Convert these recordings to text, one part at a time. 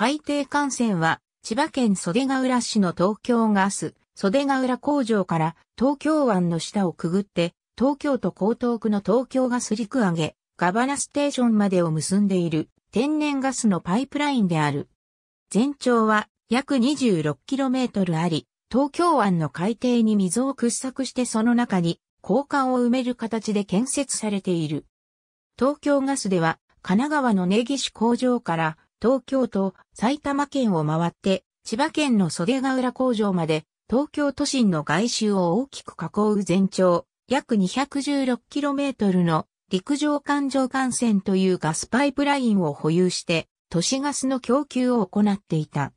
海底幹線は、千葉県袖ヶ浦市の東京ガス、袖ヶ浦工場から東京湾の下をくぐって、東京都江東区の東京ガス陸揚げ、ガバナステーションまでを結んでいる天然ガスのパイプラインである。全長は約 26km あり、東京湾の海底に溝を掘削してその中に交換を埋める形で建設されている。東京ガスでは神奈川の根岸工場から東京都、埼玉県を回って、千葉県の袖ヶ浦工場まで、東京都心の外周を大きく囲う全長、約 216km の陸上環状幹線というガスパイプラインを保有して、都市ガスの供給を行っていた。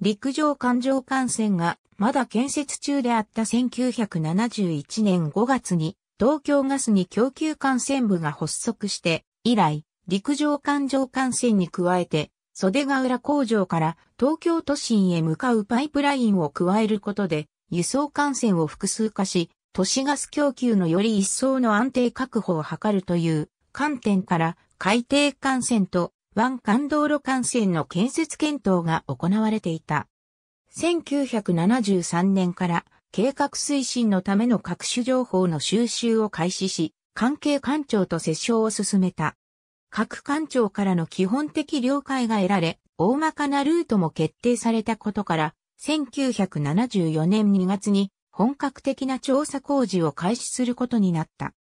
陸上環状幹線がまだ建設中であった1971年5月に東京ガスに供給幹線部が発足して以来陸上環状幹線に加えて、袖ヶ浦工場から東京都心へ向かうパイプラインを加えることで、輸送幹線を複数化し、都市ガス供給のより一層の安定確保を図るという観点から海底幹線と湾間道路幹線の建設検討が行われていた。1973年から計画推進のための各種情報の収集を開始し、関係官庁と接触を進めた。各官庁からの基本的了解が得られ、大まかなルートも決定されたことから、1974年2月に本格的な調査工事を開始することになった。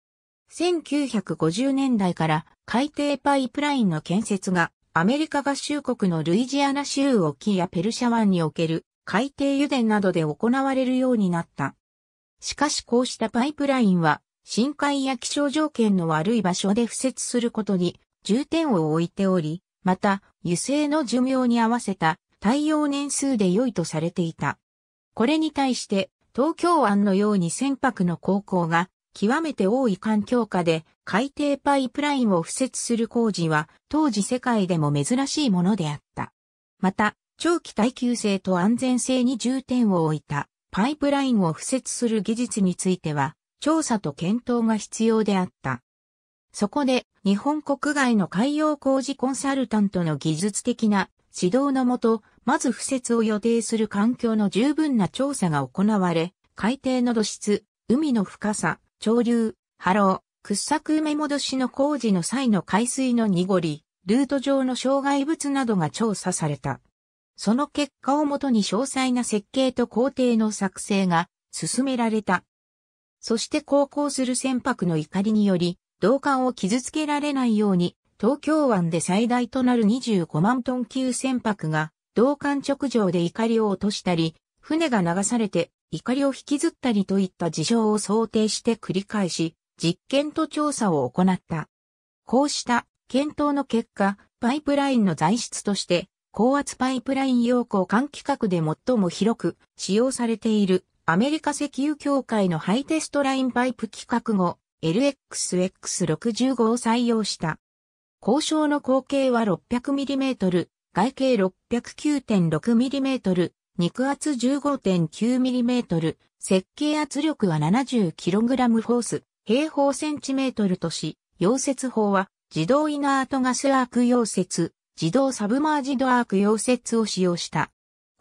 1950年代から海底パイプラインの建設がアメリカ合衆国のルイジアナ州沖やペルシャ湾における海底油田などで行われるようになった。しかしこうしたパイプラインは深海や気象条件の悪い場所で付設することに重点を置いており、また、油性の寿命に合わせた耐用年数で良いとされていた。これに対して、東京湾のように船舶の航行が極めて多い環境下で海底パイプラインを敷設する工事は当時世界でも珍しいものであった。また、長期耐久性と安全性に重点を置いたパイプラインを敷設する技術については調査と検討が必要であった。そこで、日本国外の海洋工事コンサルタントの技術的な指導のもと、まず敷設を予定する環境の十分な調査が行われ、海底の土質、海の深さ、潮流、波浪、掘削埋め戻しの工事の際の海水の濁り、ルート上の障害物などが調査された。その結果をもとに詳細な設計と工程の作成が進められた。そして航行する船舶の怒りにより、銅管を傷つけられないように、東京湾で最大となる25万トン級船舶が、銅管直上で怒りを落としたり、船が流されて怒りを引きずったりといった事象を想定して繰り返し、実験と調査を行った。こうした検討の結果、パイプラインの材質として、高圧パイプライン用鋼管規格で最も広く使用されているアメリカ石油協会のハイテストラインパイプ規格後、l x x 6 5を採用した。交渉の口径は 600mm、外径 609.6mm、肉厚 15.9mm、設計圧力は 70kg ホース、平方センチメートルとし、溶接法は自動イナートガスアーク溶接、自動サブマージドアーク溶接を使用した。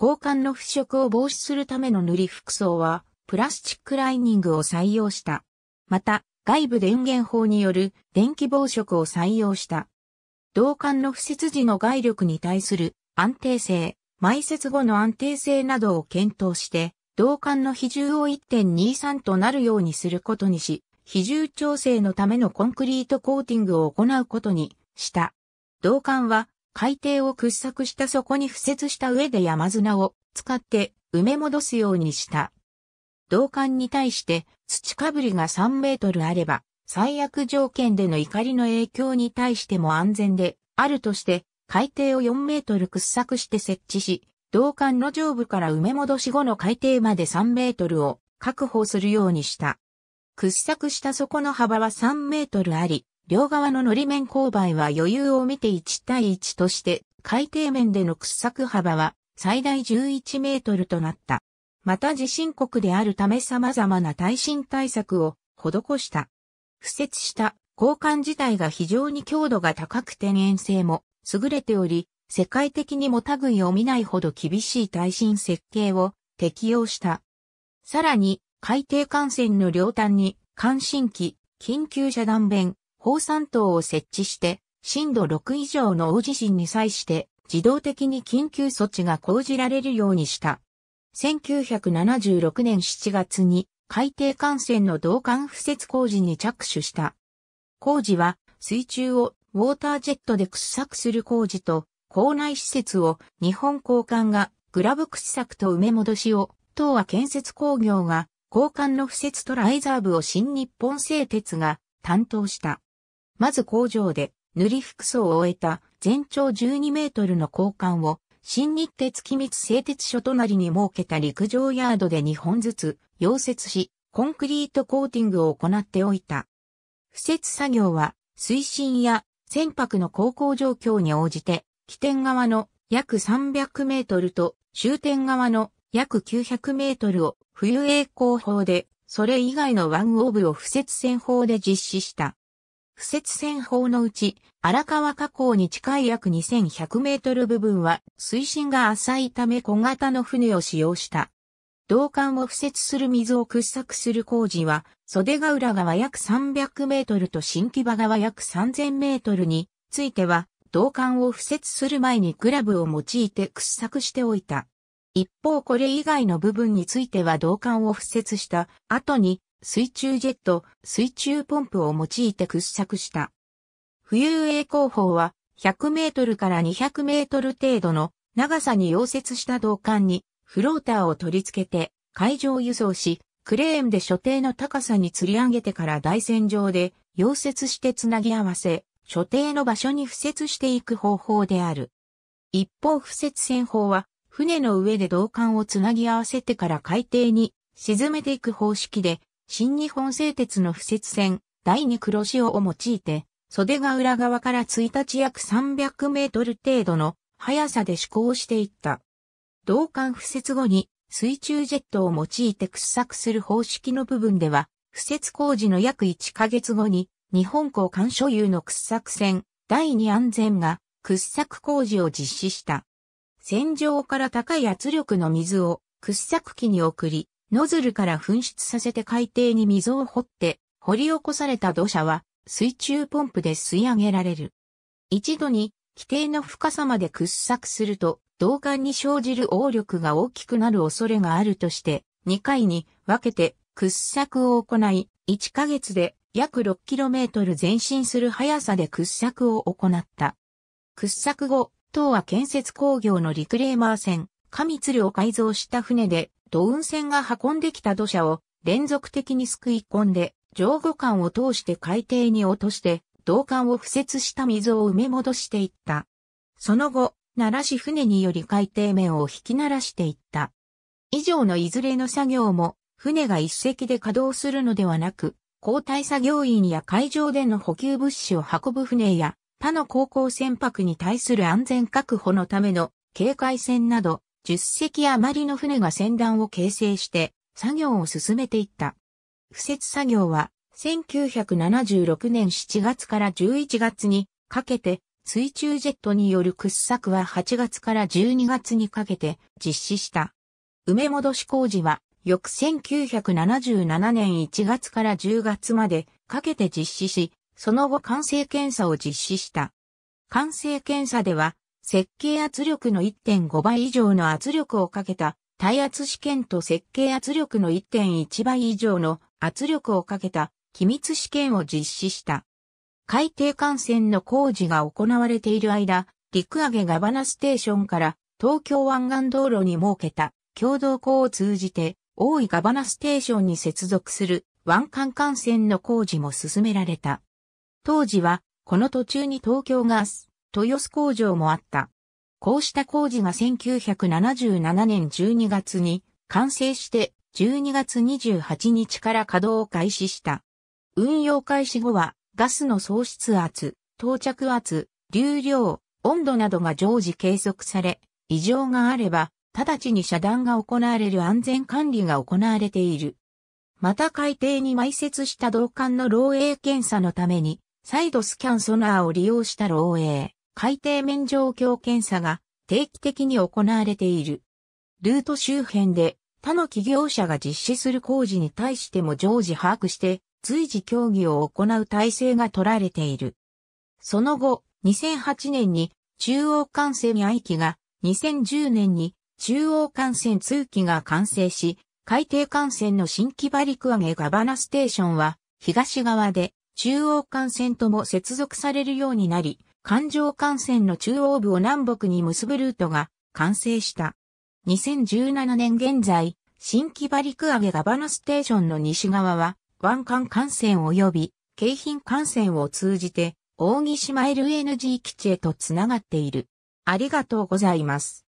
交換の腐食を防止するための塗り服装は、プラスチックライニングを採用した。また、外部電源法による電気防食を採用した。導管の付設時の外力に対する安定性、埋設後の安定性などを検討して、導管の比重を1.23となるようにすることにし、比重調整のためのコンクリートコーティングを行うことにした。導管は海底を掘削した底に付設した上で山砂を使って埋め戻すようにした。同管に対して土かぶりが3メートルあれば、最悪条件での怒りの影響に対しても安全であるとして、海底を4メートル掘削して設置し、同管の上部から埋め戻し後の海底まで3メートルを確保するようにした。掘削した底の幅は3メートルあり、両側の乗り面勾配は余裕を見て1対1として、海底面での掘削幅は最大11メートルとなった。また地震国であるため様々な耐震対策を施した。敷設した交換自体が非常に強度が高く天然性も優れており、世界的にも類を見ないほど厳しい耐震設計を適用した。さらに、海底幹線の両端に、関心機、緊急遮断弁、放散灯を設置して、震度6以上の大地震に際して、自動的に緊急措置が講じられるようにした。1976年7月に海底幹線の導管敷設工事に着手した。工事は水中をウォータージェットで掘削する工事と、校内施設を日本交換がグラブ掘削と埋め戻しを、東亜建設工業が交換の敷設とライザーブを新日本製鉄が担当した。まず工場で塗り服装を終えた全長12メートルの交換を新日鉄機密製鉄所隣に設けた陸上ヤードで2本ずつ溶接し、コンクリートコーティングを行っておいた。付設作業は、水深や船舶の航行状況に応じて、起点側の約300メートルと終点側の約900メートルを冬栄光法で、それ以外のワンオーブを付設船法で実施した。不設線法のうち、荒川河口に近い約2100メートル部分は水深が浅いため小型の船を使用した。道管を不設する水を掘削する工事は、袖ヶ浦川約300メートルと新木場川約3000メートルについては、道管を不設する前にクラブを用いて掘削しておいた。一方これ以外の部分については道管を不設した後に水中ジェット、水中ポンプを用いて掘削した。浮遊栄光法は100メートルから200メートル程度の長さに溶接した銅管にフローターを取り付けて海上輸送し、クレーンで所定の高さに吊り上げてから台船上で溶接してつなぎ合わせ、所定の場所に付設していく方法である。一方付設船法は、船の上で銅管をつなぎ合わせてから海底に沈めていく方式で、新日本製鉄の敷設線、第2黒潮を用いて、袖が裏側から1日約300メートル程度の速さで施行していった。同管敷設後に水中ジェットを用いて掘削する方式の部分では、敷設工事の約1ヶ月後に日本港間所有の掘削船第2安全が掘削工事を実施した。船上から高い圧力の水を掘削機に送り、ノズルから噴出させて海底に溝を掘って、掘り起こされた土砂は水中ポンプで吸い上げられる。一度に規定の深さまで掘削すると、導管に生じる応力が大きくなる恐れがあるとして、2回に分けて掘削を行い、1ヶ月で約 6km 前進する速さで掘削を行った。掘削後、等は建設工業のリクレーマー船、ミツ量を改造した船で、土運船が運んできた土砂を連続的にすくい込んで、上護間を通して海底に落として、銅管を敷設した溝を埋め戻していった。その後、奈良市船により海底面を引き鳴らしていった。以上のいずれの作業も、船が一隻で稼働するのではなく、交代作業員や海上での補給物資を運ぶ船や、他の航行船舶に対する安全確保のための警戒船など、10隻余りの船が船団を形成して作業を進めていった。敷設作業は1976年7月から11月にかけて水中ジェットによる掘削は8月から12月にかけて実施した。埋め戻し工事は翌1977年1月から10月までかけて実施し、その後完成検査を実施した。完成検査では設計圧力の1.5倍以上の圧力をかけた耐圧試験と設計圧力の1.1倍以上の圧力をかけた機密試験を実施した。海底幹線の工事が行われている間、陸揚げガバナステーションから東京湾岸道路に設けた共同港を通じて大井ガバナステーションに接続する湾岸幹線の工事も進められた。当時はこの途中に東京ガス豊洲工場もあった。こうした工事が1977年12月に完成して12月28日から稼働を開始した。運用開始後はガスの喪失圧、到着圧、流量、温度などが常時計測され、異常があれば直ちに遮断が行われる安全管理が行われている。また海底に埋設した導管の漏洩検査のために、再度スキャンソナーを利用した漏洩。海底面状況検査が定期的に行われている。ルート周辺で他の企業者が実施する工事に対しても常時把握して随時協議を行う体制が取られている。その後、2008年に中央幹線8機が、2010年に中央幹線通機が完成し、海底幹線の新木場陸上げガバナステーションは、東側で中央幹線とも接続されるようになり、環状幹線の中央部を南北に結ぶルートが完成した。2017年現在、新木場陸揚げガバナステーションの西側は、湾岸幹線及び、京浜幹線を通じて、大木島 LNG 基地へとつながっている。ありがとうございます。